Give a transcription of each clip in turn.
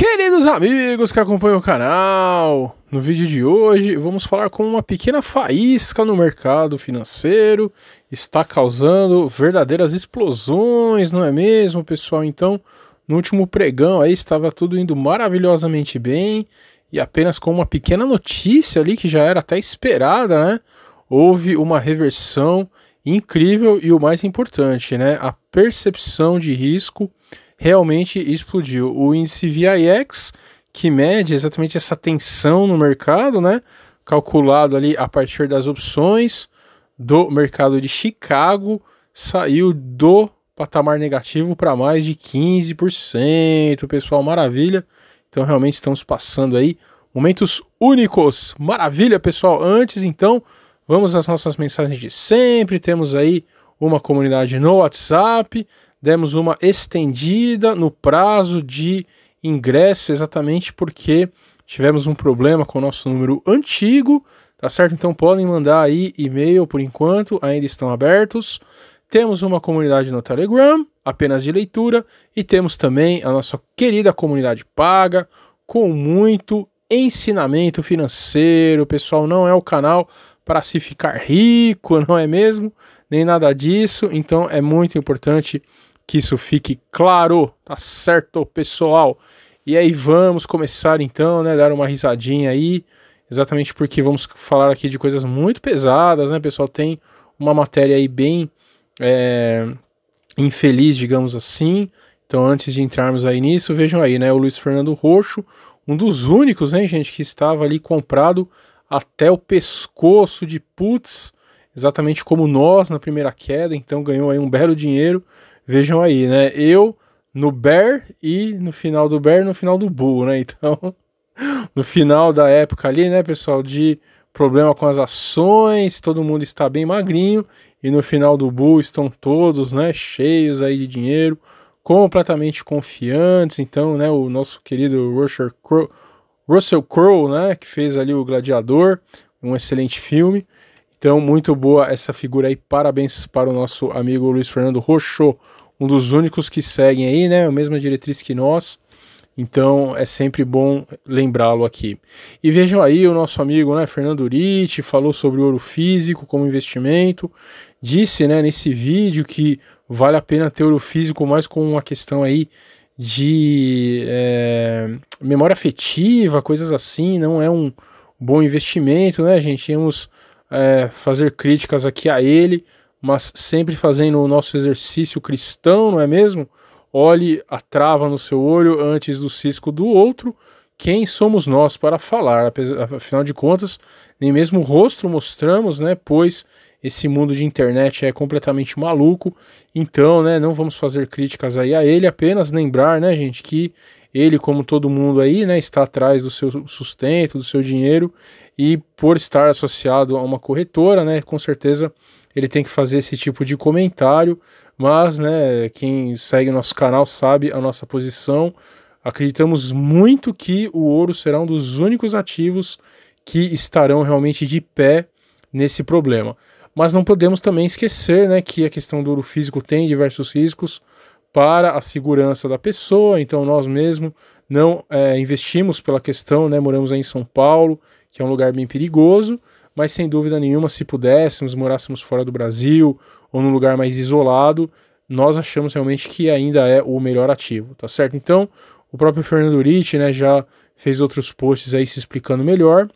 Queridos amigos que acompanham o canal, no vídeo de hoje vamos falar como uma pequena faísca no mercado financeiro está causando verdadeiras explosões, não é mesmo, pessoal? Então, no último pregão aí estava tudo indo maravilhosamente bem e apenas com uma pequena notícia ali que já era até esperada, né? Houve uma reversão incrível e o mais importante, né? A percepção de risco realmente explodiu. O índice VIX, que mede exatamente essa tensão no mercado, né? Calculado ali a partir das opções do mercado de Chicago, saiu do patamar negativo para mais de 15%. Pessoal, maravilha. Então, realmente estamos passando aí momentos únicos. Maravilha, pessoal. Antes, então, vamos às nossas mensagens de sempre. Temos aí uma comunidade no WhatsApp demos uma estendida no prazo de ingresso, exatamente porque tivemos um problema com o nosso número antigo, tá certo? Então podem mandar aí e-mail por enquanto, ainda estão abertos. Temos uma comunidade no Telegram, apenas de leitura, e temos também a nossa querida comunidade paga, com muito ensinamento financeiro. Pessoal, não é o canal para se ficar rico, não é mesmo? Nem nada disso. Então é muito importante que isso fique claro, tá certo, pessoal? E aí vamos começar então, né, dar uma risadinha aí, exatamente porque vamos falar aqui de coisas muito pesadas, né, pessoal? Tem uma matéria aí bem é, infeliz, digamos assim. Então, antes de entrarmos aí nisso, vejam aí, né, o Luiz Fernando Roxo, um dos únicos, hein, né, gente, que estava ali comprado até o pescoço de putz, exatamente como nós na primeira queda, então ganhou aí um belo dinheiro, Vejam aí, né? Eu no Bear e no final do Bear, no final do Bull, né? Então, no final da época ali, né, pessoal, de problema com as ações, todo mundo está bem magrinho e no final do Bull estão todos, né, cheios aí de dinheiro, completamente confiantes. Então, né, o nosso querido Russell Crowe, Russell Crowe, né, que fez ali o Gladiador, um excelente filme. Então, muito boa essa figura aí. Parabéns para o nosso amigo Luiz Fernando Rochô um dos únicos que seguem aí, né, a mesma diretriz que nós. Então é sempre bom lembrá-lo aqui. E vejam aí o nosso amigo né, Fernando Uritti falou sobre o ouro físico como investimento. Disse né, nesse vídeo que vale a pena ter ouro físico mais com uma questão aí de é, memória afetiva, coisas assim. Não é um bom investimento, né, gente? Vamos é, fazer críticas aqui a ele mas sempre fazendo o nosso exercício cristão, não é mesmo? Olhe a trava no seu olho antes do cisco do outro. Quem somos nós para falar? Afinal de contas, nem mesmo o rosto mostramos, né? Pois esse mundo de internet é completamente maluco. Então, né, não vamos fazer críticas aí a ele, apenas lembrar, né, gente, que ele, como todo mundo aí, né, está atrás do seu sustento, do seu dinheiro e por estar associado a uma corretora, né, com certeza ele tem que fazer esse tipo de comentário, mas né, quem segue o nosso canal sabe a nossa posição. Acreditamos muito que o ouro será um dos únicos ativos que estarão realmente de pé nesse problema. Mas não podemos também esquecer né, que a questão do ouro físico tem diversos riscos para a segurança da pessoa, então nós mesmo não é, investimos pela questão, né, moramos aí em São Paulo, que é um lugar bem perigoso, mas sem dúvida nenhuma, se pudéssemos, morássemos fora do Brasil ou num lugar mais isolado, nós achamos realmente que ainda é o melhor ativo, tá certo? Então, o próprio Fernando Rich, né, já fez outros posts aí se explicando melhor.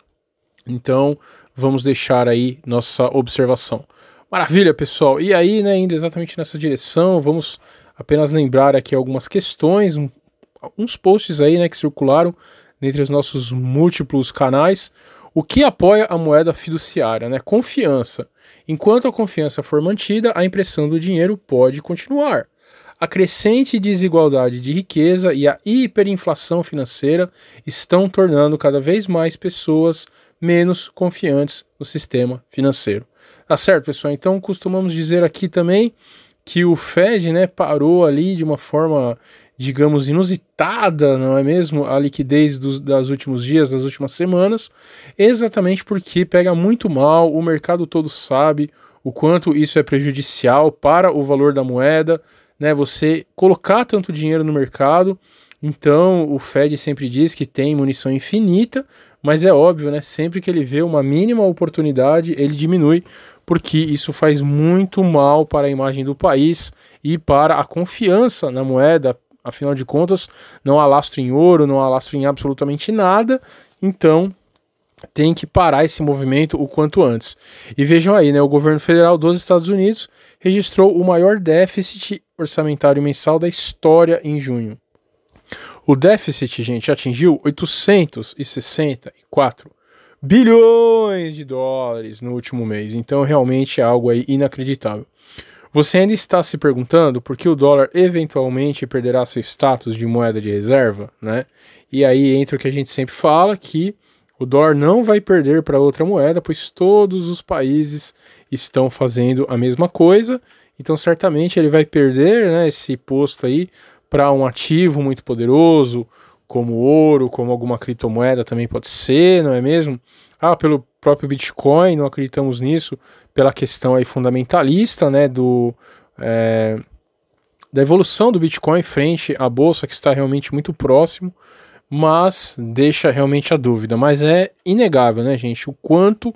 Então, vamos deixar aí nossa observação. Maravilha, pessoal. E aí, né, ainda exatamente nessa direção, vamos apenas lembrar aqui algumas questões, um, alguns posts aí, né, que circularam entre os nossos múltiplos canais. O que apoia a moeda fiduciária? Né? Confiança. Enquanto a confiança for mantida, a impressão do dinheiro pode continuar. A crescente desigualdade de riqueza e a hiperinflação financeira estão tornando cada vez mais pessoas menos confiantes no sistema financeiro. Tá certo, pessoal? Então costumamos dizer aqui também que o Fed né, parou ali de uma forma digamos, inusitada, não é mesmo? A liquidez dos das últimos dias, das últimas semanas, exatamente porque pega muito mal, o mercado todo sabe o quanto isso é prejudicial para o valor da moeda, né? Você colocar tanto dinheiro no mercado. Então, o Fed sempre diz que tem munição infinita, mas é óbvio, né? Sempre que ele vê uma mínima oportunidade, ele diminui, porque isso faz muito mal para a imagem do país e para a confiança na moeda, Afinal de contas, não há lastro em ouro, não há lastro em absolutamente nada. Então, tem que parar esse movimento o quanto antes. E vejam aí, né, o governo federal dos Estados Unidos registrou o maior déficit orçamentário mensal da história em junho. O déficit, gente, atingiu 864 bilhões de dólares no último mês. Então, realmente é algo aí inacreditável. Você ainda está se perguntando por que o dólar eventualmente perderá seu status de moeda de reserva, né? E aí entra o que a gente sempre fala que o dólar não vai perder para outra moeda, pois todos os países estão fazendo a mesma coisa. Então, certamente ele vai perder né, esse posto aí para um ativo muito poderoso, como ouro, como alguma criptomoeda também pode ser, não é mesmo? Ah, pelo próprio Bitcoin, não acreditamos nisso, pela questão aí fundamentalista, né, do, é, da evolução do Bitcoin frente à bolsa, que está realmente muito próximo, mas deixa realmente a dúvida. Mas é inegável, né, gente, o quanto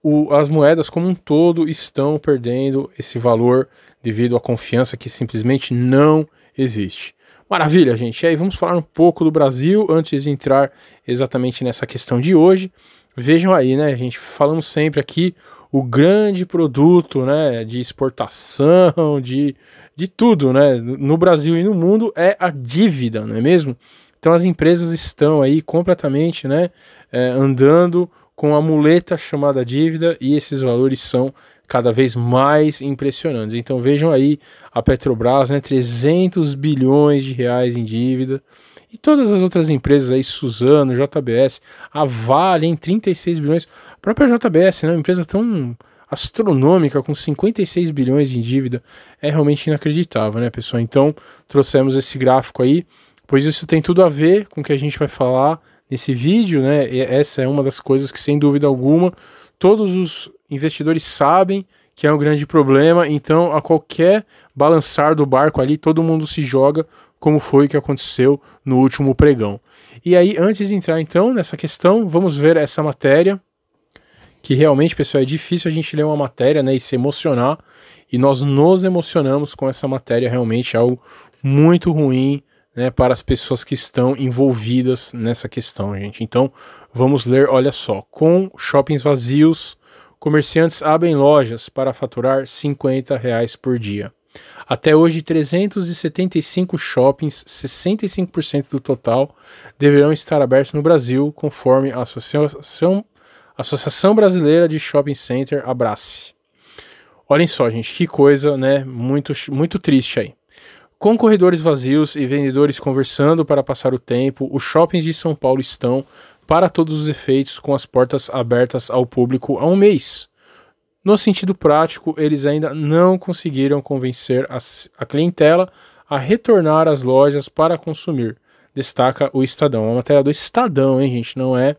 o, as moedas como um todo estão perdendo esse valor devido à confiança que simplesmente não existe. Maravilha, gente. E aí vamos falar um pouco do Brasil antes de entrar exatamente nessa questão de hoje. Vejam aí, né, gente? Falamos sempre aqui o grande produto, né, de exportação, de, de tudo, né, no Brasil e no mundo é a dívida, não é mesmo? Então as empresas estão aí completamente, né, é, andando com a muleta chamada dívida e esses valores são cada vez mais impressionantes. Então vejam aí a Petrobras, né, 300 bilhões de reais em dívida. E todas as outras empresas aí, Suzano, JBS, a Vale em 36 bilhões, a própria JBS, né, uma empresa tão astronômica com 56 bilhões de dívida, é realmente inacreditável, né, pessoal? Então, trouxemos esse gráfico aí, pois isso tem tudo a ver com o que a gente vai falar nesse vídeo, né? E essa é uma das coisas que sem dúvida alguma todos os investidores sabem que é um grande problema, então a qualquer balançar do barco ali, todo mundo se joga como foi que aconteceu no último pregão. E aí, antes de entrar então nessa questão, vamos ver essa matéria, que realmente, pessoal, é difícil a gente ler uma matéria né, e se emocionar, e nós nos emocionamos com essa matéria, realmente é algo muito ruim né, para as pessoas que estão envolvidas nessa questão, gente. Então, vamos ler, olha só, com shoppings vazios, comerciantes abrem lojas para faturar 50 reais por dia. Até hoje, 375 shoppings, 65% do total, deverão estar abertos no Brasil, conforme a Associação, Associação Brasileira de Shopping Center, Abrace. Olhem só, gente, que coisa, né? Muito, muito triste aí. Com corredores vazios e vendedores conversando para passar o tempo, os shoppings de São Paulo estão, para todos os efeitos, com as portas abertas ao público há um mês. No sentido prático, eles ainda não conseguiram convencer a, a clientela a retornar às lojas para consumir, destaca o Estadão. É uma matéria do Estadão, hein, gente? Não é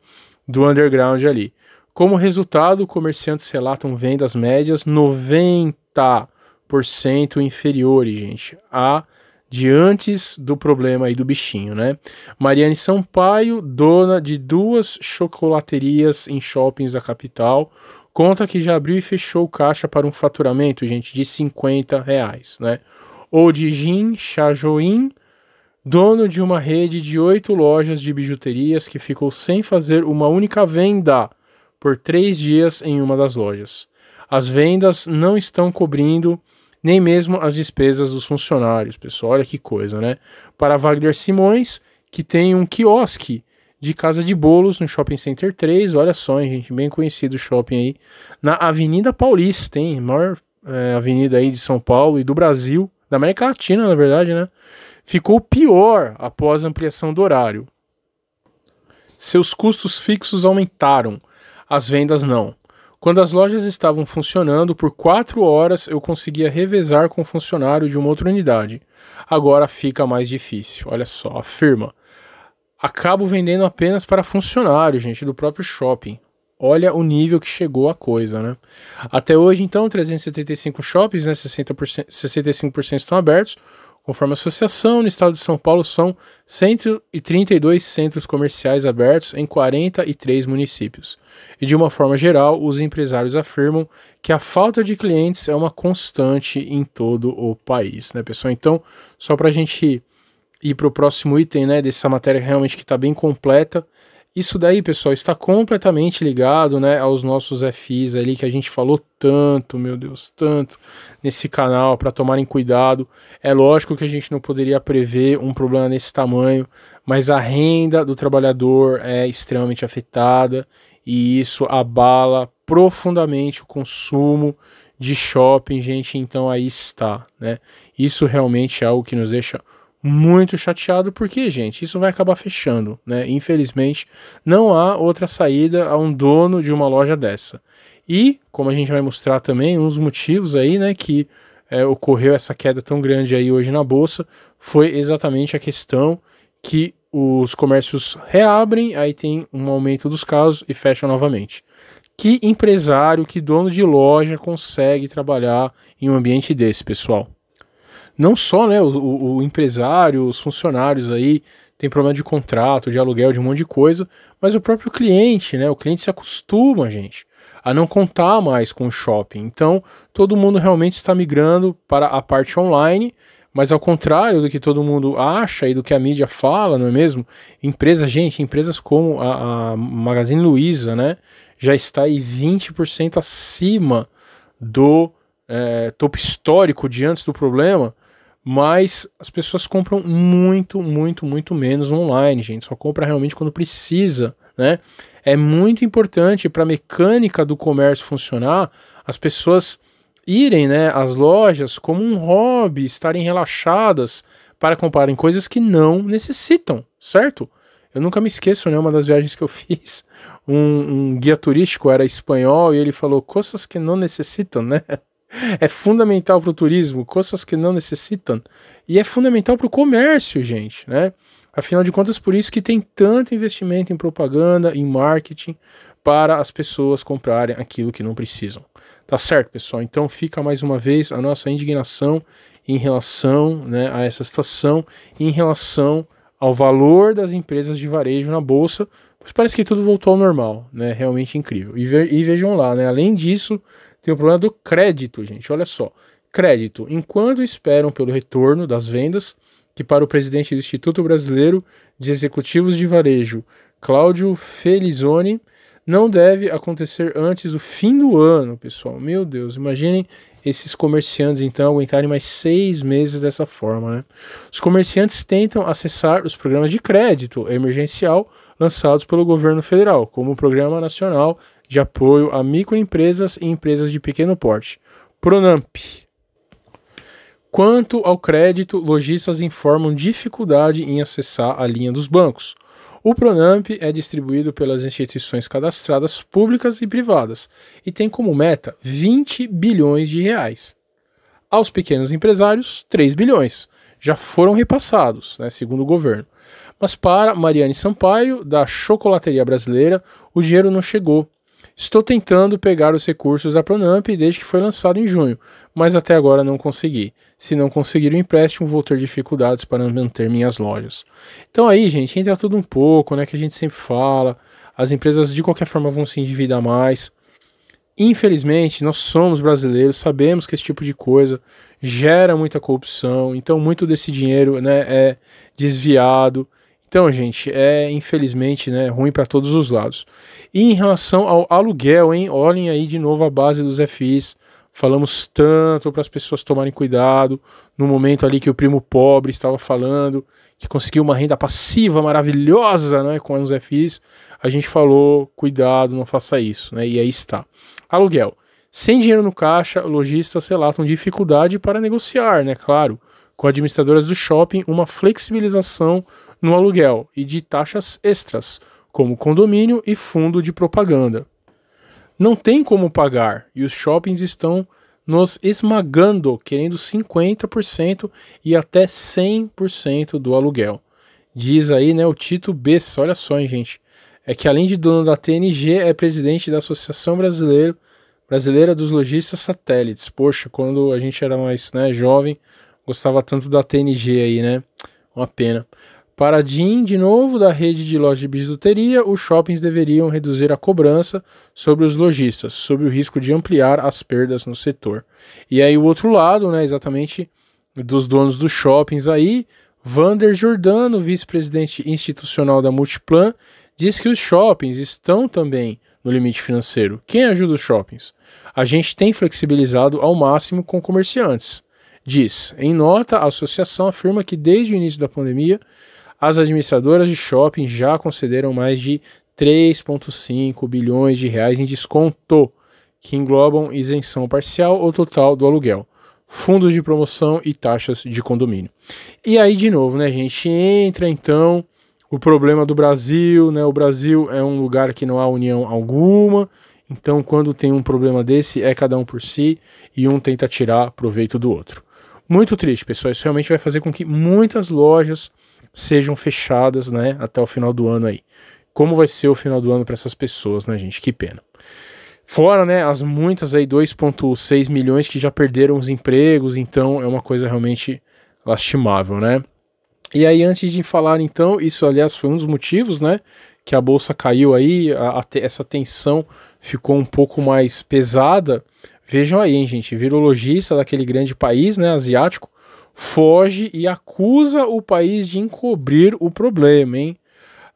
do underground ali. Como resultado, comerciantes relatam vendas médias 90% inferiores, gente, a de antes do problema aí do bichinho, né? Mariane Sampaio, dona de duas chocolaterias em shoppings da capital, Conta que já abriu e fechou caixa para um faturamento, gente, de 50 reais, né? Ou de Jin Chajoin, dono de uma rede de oito lojas de bijuterias que ficou sem fazer uma única venda por três dias em uma das lojas. As vendas não estão cobrindo nem mesmo as despesas dos funcionários, pessoal. Olha que coisa, né? Para Wagner Simões, que tem um quiosque de Casa de Bolos, no Shopping Center 3. Olha só, hein, gente, bem conhecido o shopping aí. Na Avenida Paulista, hein? Maior é, avenida aí de São Paulo e do Brasil, da América Latina, na verdade, né? Ficou pior após a ampliação do horário. Seus custos fixos aumentaram, as vendas não. Quando as lojas estavam funcionando, por quatro horas eu conseguia revezar com o funcionário de uma outra unidade. Agora fica mais difícil. Olha só, afirma acabo vendendo apenas para funcionários, gente, do próprio shopping. Olha o nível que chegou a coisa, né? Até hoje, então, 375 shoppings, né, 60%, 65% estão abertos. Conforme a associação, no estado de São Paulo são 132 centros comerciais abertos em 43 municípios. E de uma forma geral, os empresários afirmam que a falta de clientes é uma constante em todo o país, né, pessoal? Então, só para a gente ir para o próximo item, né, dessa matéria realmente que está bem completa. Isso daí, pessoal, está completamente ligado, né, aos nossos FIs ali que a gente falou tanto, meu Deus, tanto nesse canal para tomarem cuidado. É lógico que a gente não poderia prever um problema desse tamanho, mas a renda do trabalhador é extremamente afetada e isso abala profundamente o consumo de shopping, gente. Então aí está, né? Isso realmente é algo que nos deixa muito chateado, porque, gente, isso vai acabar fechando, né? Infelizmente, não há outra saída a um dono de uma loja dessa. E, como a gente vai mostrar também, um dos motivos aí, né, que é, ocorreu essa queda tão grande aí hoje na bolsa foi exatamente a questão que os comércios reabrem, aí tem um aumento dos casos e fecham novamente. Que empresário, que dono de loja consegue trabalhar em um ambiente desse, pessoal? não só né, o, o empresário, os funcionários aí tem problema de contrato, de aluguel, de um monte de coisa, mas o próprio cliente, né? O cliente se acostuma, gente, a não contar mais com o shopping. Então, todo mundo realmente está migrando para a parte online, mas ao contrário do que todo mundo acha e do que a mídia fala, não é mesmo? Empresas, gente, empresas como a, a Magazine Luiza, né? Já está aí 20% acima do é, topo histórico de antes do problema mas as pessoas compram muito, muito, muito menos online, gente. Só compra realmente quando precisa, né? É muito importante para a mecânica do comércio funcionar as pessoas irem né, às lojas como um hobby, estarem relaxadas para comprarem coisas que não necessitam, certo? Eu nunca me esqueço, né? Uma das viagens que eu fiz, um, um guia turístico era espanhol e ele falou coisas que não necessitam, né? É fundamental para o turismo, coisas que não necessitam. E é fundamental para o comércio, gente, né? Afinal de contas, por isso que tem tanto investimento em propaganda, em marketing, para as pessoas comprarem aquilo que não precisam. Tá certo, pessoal? Então fica mais uma vez a nossa indignação em relação né, a essa situação, em relação ao valor das empresas de varejo na bolsa, pois parece que tudo voltou ao normal, né? Realmente incrível. E, ve e vejam lá, né? Além disso, tem o problema é do crédito, gente. Olha só. Crédito. Enquanto esperam pelo retorno das vendas, que para o presidente do Instituto Brasileiro de Executivos de Varejo, Cláudio Felizoni, não deve acontecer antes do fim do ano, pessoal. Meu Deus, imaginem esses comerciantes então aguentarem mais seis meses dessa forma, né? Os comerciantes tentam acessar os programas de crédito emergencial lançados pelo governo federal, como o Programa Nacional de Apoio a Microempresas e Empresas de Pequeno Porte, Pronamp. Quanto ao crédito, lojistas informam dificuldade em acessar a linha dos bancos. O Pronamp é distribuído pelas instituições cadastradas públicas e privadas e tem como meta 20 bilhões de reais. Aos pequenos empresários, 3 bilhões já foram repassados, né, segundo o governo. Mas para Mariane Sampaio, da Chocolateria Brasileira, o dinheiro não chegou. Estou tentando pegar os recursos da Pronamp desde que foi lançado em junho, mas até agora não consegui. Se não conseguir o empréstimo, vou ter dificuldades para manter minhas lojas. Então aí, gente, entra tudo um pouco, né, que a gente sempre fala. As empresas de qualquer forma vão se endividar mais. Infelizmente, nós somos brasileiros, sabemos que esse tipo de coisa gera muita corrupção, então muito desse dinheiro né, é desviado então, gente, é infelizmente né, ruim para todos os lados. E em relação ao aluguel, hein? Olhem aí de novo a base dos FIs. Falamos tanto para as pessoas tomarem cuidado no momento ali que o primo pobre estava falando, que conseguiu uma renda passiva maravilhosa né, com os FIs. A gente falou: cuidado, não faça isso, né? E aí está. Aluguel. Sem dinheiro no caixa, lojistas relatam dificuldade para negociar, né? Claro, com administradoras do shopping, uma flexibilização no aluguel e de taxas extras, como condomínio e fundo de propaganda. Não tem como pagar e os shoppings estão nos esmagando, querendo 50% e até 100% do aluguel. Diz aí, né, o Tito Bessa, olha só, hein, gente. É que além de dono da TNG, é presidente da Associação Brasileira, Brasileira dos Lojistas Satélites. Poxa, quando a gente era mais, né, jovem, gostava tanto da TNG aí, né? Uma pena. Para a de novo, da rede de lojas de bijuteria, os shoppings deveriam reduzir a cobrança sobre os lojistas, sob o risco de ampliar as perdas no setor. E aí o outro lado, né, exatamente dos donos dos shoppings aí, Vander Jordano, vice-presidente institucional da Multiplan, diz que os shoppings estão também no limite financeiro. Quem ajuda os shoppings? A gente tem flexibilizado ao máximo com comerciantes. Diz, em nota, a associação afirma que desde o início da pandemia as administradoras de shopping já concederam mais de 3,5 bilhões de reais em desconto, que englobam isenção parcial ou total do aluguel, fundos de promoção e taxas de condomínio. E aí, de novo, né, a gente entra então o problema do Brasil, né? O Brasil é um lugar que não há união alguma, então quando tem um problema desse, é cada um por si e um tenta tirar proveito do outro. Muito triste, pessoal. Isso realmente vai fazer com que muitas lojas sejam fechadas, né, até o final do ano aí. Como vai ser o final do ano para essas pessoas, né, gente? Que pena. Fora, né, as muitas aí 2.6 milhões que já perderam os empregos, então é uma coisa realmente lastimável, né? E aí antes de falar então, isso aliás foi um dos motivos, né, que a bolsa caiu aí, a, a, essa tensão ficou um pouco mais pesada. Vejam aí, hein, gente, virologista daquele grande país, né, asiático, foge e acusa o país de encobrir o problema, hein?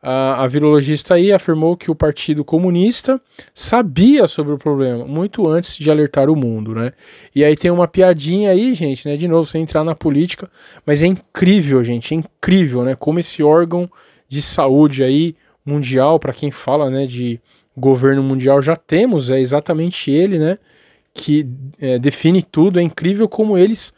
A, a virologista aí afirmou que o Partido Comunista sabia sobre o problema muito antes de alertar o mundo, né? E aí tem uma piadinha aí, gente, né? De novo, sem entrar na política, mas é incrível, gente, é incrível, né? Como esse órgão de saúde aí mundial, para quem fala, né, de governo mundial, já temos, é exatamente ele, né? Que é, define tudo, é incrível como eles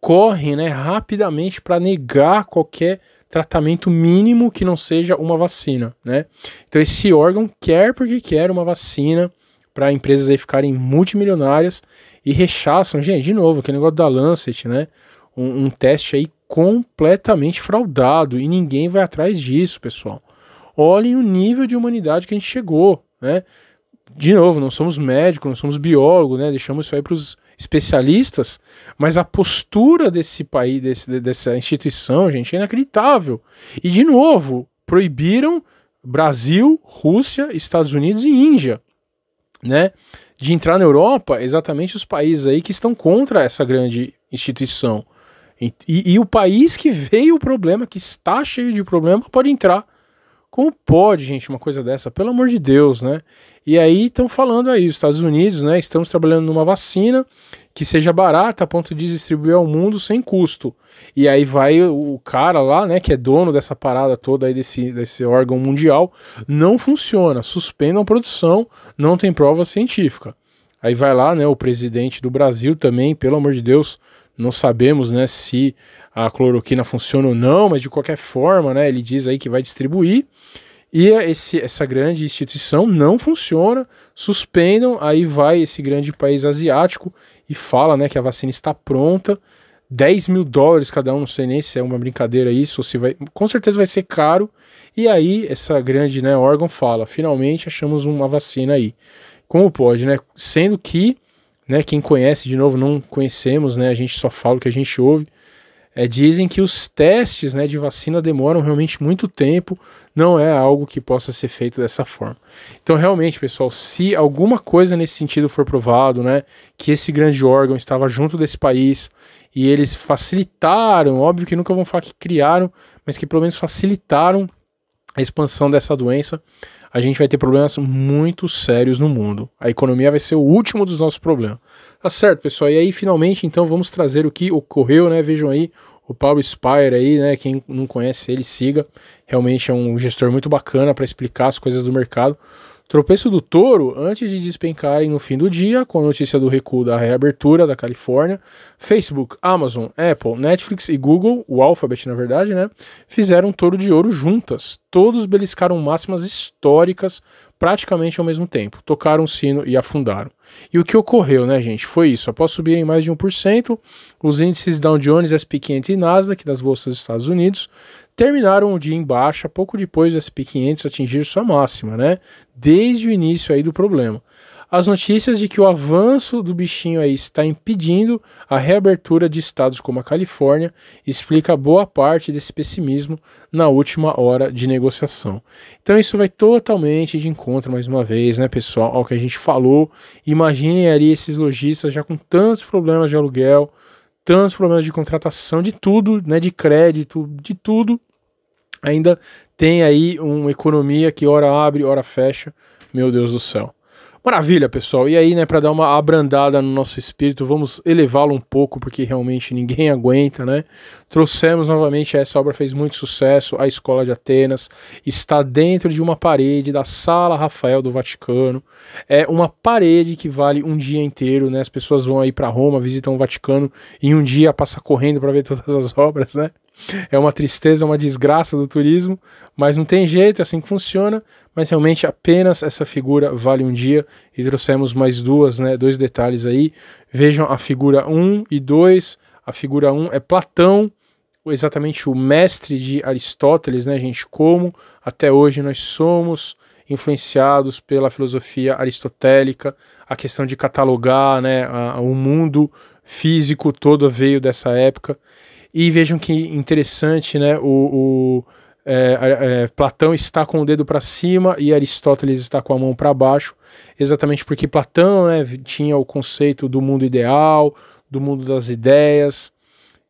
correm né, rapidamente para negar qualquer tratamento mínimo que não seja uma vacina, né? Então esse órgão quer porque quer uma vacina para empresas aí ficarem multimilionárias e rechaçam, gente, de novo, aquele negócio da Lancet, né? Um, um teste aí completamente fraudado e ninguém vai atrás disso, pessoal. Olhem o nível de humanidade que a gente chegou, né? De novo, não somos médicos, não somos biólogos, né? Deixamos isso aí para os especialistas, mas a postura desse país, desse, dessa instituição, gente, é inacreditável. E, de novo, proibiram Brasil, Rússia, Estados Unidos e Índia, né? De entrar na Europa, exatamente os países aí que estão contra essa grande instituição. E, e, e o país que veio o problema, que está cheio de problema, pode entrar como pode, gente, uma coisa dessa? Pelo amor de Deus, né? E aí estão falando aí, os Estados Unidos, né? Estamos trabalhando numa vacina que seja barata a ponto de distribuir ao mundo sem custo. E aí vai o cara lá, né, que é dono dessa parada toda aí, desse, desse órgão mundial. Não funciona, suspendam a produção, não tem prova científica. Aí vai lá, né, o presidente do Brasil também, pelo amor de Deus, não sabemos, né, se a cloroquina funciona ou não, mas de qualquer forma, né, ele diz aí que vai distribuir. E esse, essa grande instituição não funciona, suspendam, aí vai esse grande país asiático e fala né, que a vacina está pronta, 10 mil dólares cada um, não sei nem se é uma brincadeira isso, ou se vai, com certeza vai ser caro, e aí essa grande né, órgão fala, finalmente achamos uma vacina aí. Como pode, né? Sendo que, né, quem conhece, de novo, não conhecemos, né, a gente só fala o que a gente ouve, é, dizem que os testes né, de vacina demoram realmente muito tempo, não é algo que possa ser feito dessa forma. Então, realmente, pessoal, se alguma coisa nesse sentido for provado, né, que esse grande órgão estava junto desse país e eles facilitaram, óbvio que nunca vão falar que criaram, mas que pelo menos facilitaram a expansão dessa doença, a gente vai ter problemas muito sérios no mundo. A economia vai ser o último dos nossos problemas. Tá certo, pessoal? E aí, finalmente, então, vamos trazer o que ocorreu, né? Vejam aí o Paulo Spire aí, né? Quem não conhece ele, siga. Realmente é um gestor muito bacana para explicar as coisas do mercado. Tropeço do touro antes de despencarem no fim do dia, com a notícia do recuo da reabertura da Califórnia. Facebook, Amazon, Apple, Netflix e Google, o Alphabet na verdade, né? Fizeram um touro de ouro juntas. Todos beliscaram máximas históricas praticamente ao mesmo tempo. Tocaram o sino e afundaram. E o que ocorreu, né, gente? Foi isso. Após subirem mais de 1%, os índices Dow Jones, SP500 e Nasdaq das bolsas dos Estados Unidos terminaram o dia em baixa pouco depois do SP500 atingir sua máxima, né? Desde o início aí do problema. As notícias de que o avanço do bichinho aí está impedindo a reabertura de estados como a Califórnia explica boa parte desse pessimismo na última hora de negociação. Então isso vai totalmente de encontro mais uma vez, né, pessoal, ao que a gente falou. Imaginem ali esses lojistas já com tantos problemas de aluguel, tantos problemas de contratação, de tudo, né, de crédito, de tudo ainda tem aí uma economia que hora abre, hora fecha. Meu Deus do céu. Maravilha, pessoal. E aí, né, para dar uma abrandada no nosso espírito, vamos elevá-lo um pouco, porque realmente ninguém aguenta, né? Trouxemos novamente, essa obra fez muito sucesso, a Escola de Atenas está dentro de uma parede da Sala Rafael do Vaticano. É uma parede que vale um dia inteiro, né? As pessoas vão aí para Roma, visitam o Vaticano e um dia passa correndo para ver todas as obras, né? é uma tristeza, é uma desgraça do turismo, mas não tem jeito, é assim que funciona. Mas realmente apenas essa figura vale um dia e trouxemos mais duas, né? Dois detalhes aí. Vejam a figura 1 e 2. A figura 1 é Platão, exatamente o mestre de Aristóteles, né, gente? Como até hoje nós somos influenciados pela filosofia aristotélica, a questão de catalogar né, a, o mundo físico todo veio dessa época. E vejam que interessante, né? O, o é, é, Platão está com o dedo para cima e Aristóteles está com a mão para baixo, exatamente porque Platão né, tinha o conceito do mundo ideal, do mundo das ideias,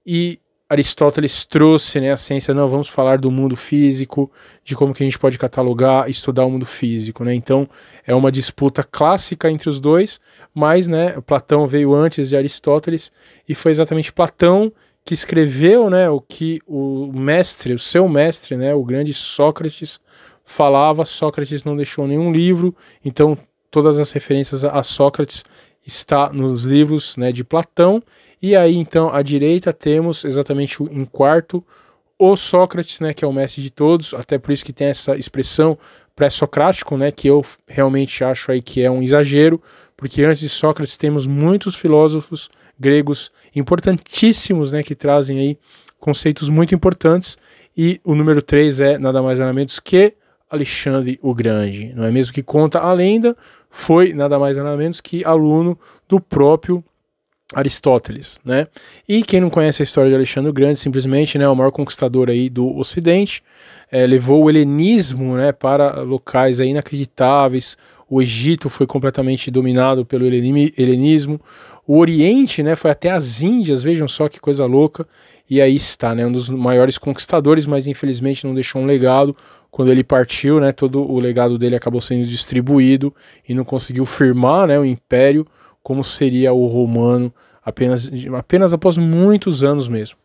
e Aristóteles trouxe né, a ciência, não, vamos falar do mundo físico, de como que a gente pode catalogar, estudar o mundo físico, né? Então, é uma disputa clássica entre os dois, mas, né, Platão veio antes de Aristóteles e foi exatamente Platão que escreveu né, o que o mestre, o seu mestre, né, o grande Sócrates, falava. Sócrates não deixou nenhum livro, então todas as referências a Sócrates está nos livros né, de Platão. E aí, então, à direita temos exatamente em quarto o Sócrates, né, que é o mestre de todos, até por isso que tem essa expressão pré-socrático, né, que eu realmente acho aí que é um exagero, porque antes de Sócrates temos muitos filósofos gregos importantíssimos, né, que trazem aí conceitos muito importantes. E o número 3 é nada mais nada menos que Alexandre o Grande, não é mesmo que conta a lenda, foi nada mais nada menos que aluno do próprio Aristóteles, né? E quem não conhece a história de Alexandre o Grande, simplesmente, né, o maior conquistador aí do Ocidente, é, levou o helenismo, né, para locais aí inacreditáveis. O Egito foi completamente dominado pelo helenismo, o Oriente, né, foi até as Índias, vejam só que coisa louca. E aí está, né, um dos maiores conquistadores, mas infelizmente não deixou um legado. Quando ele partiu, né, todo o legado dele acabou sendo distribuído e não conseguiu firmar, né, o império como seria o romano apenas apenas após muitos anos mesmo.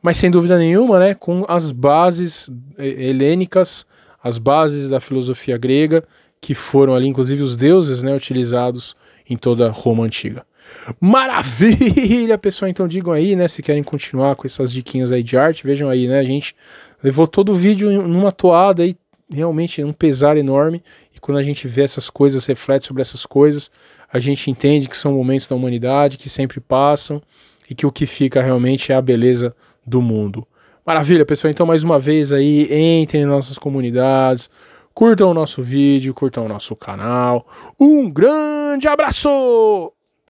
Mas sem dúvida nenhuma, né, com as bases é, helênicas, as bases da filosofia grega, que foram ali inclusive os deuses, né, utilizados em toda Roma antiga. Maravilha, pessoal. Então digam aí, né? Se querem continuar com essas diquinhas aí de arte, vejam aí, né? A gente levou todo o vídeo numa toada aí, realmente um pesar enorme. E quando a gente vê essas coisas, reflete sobre essas coisas, a gente entende que são momentos da humanidade que sempre passam e que o que fica realmente é a beleza do mundo. Maravilha, pessoal. Então, mais uma vez aí, entrem em nossas comunidades, curtam o nosso vídeo, curtam o nosso canal. Um grande abraço!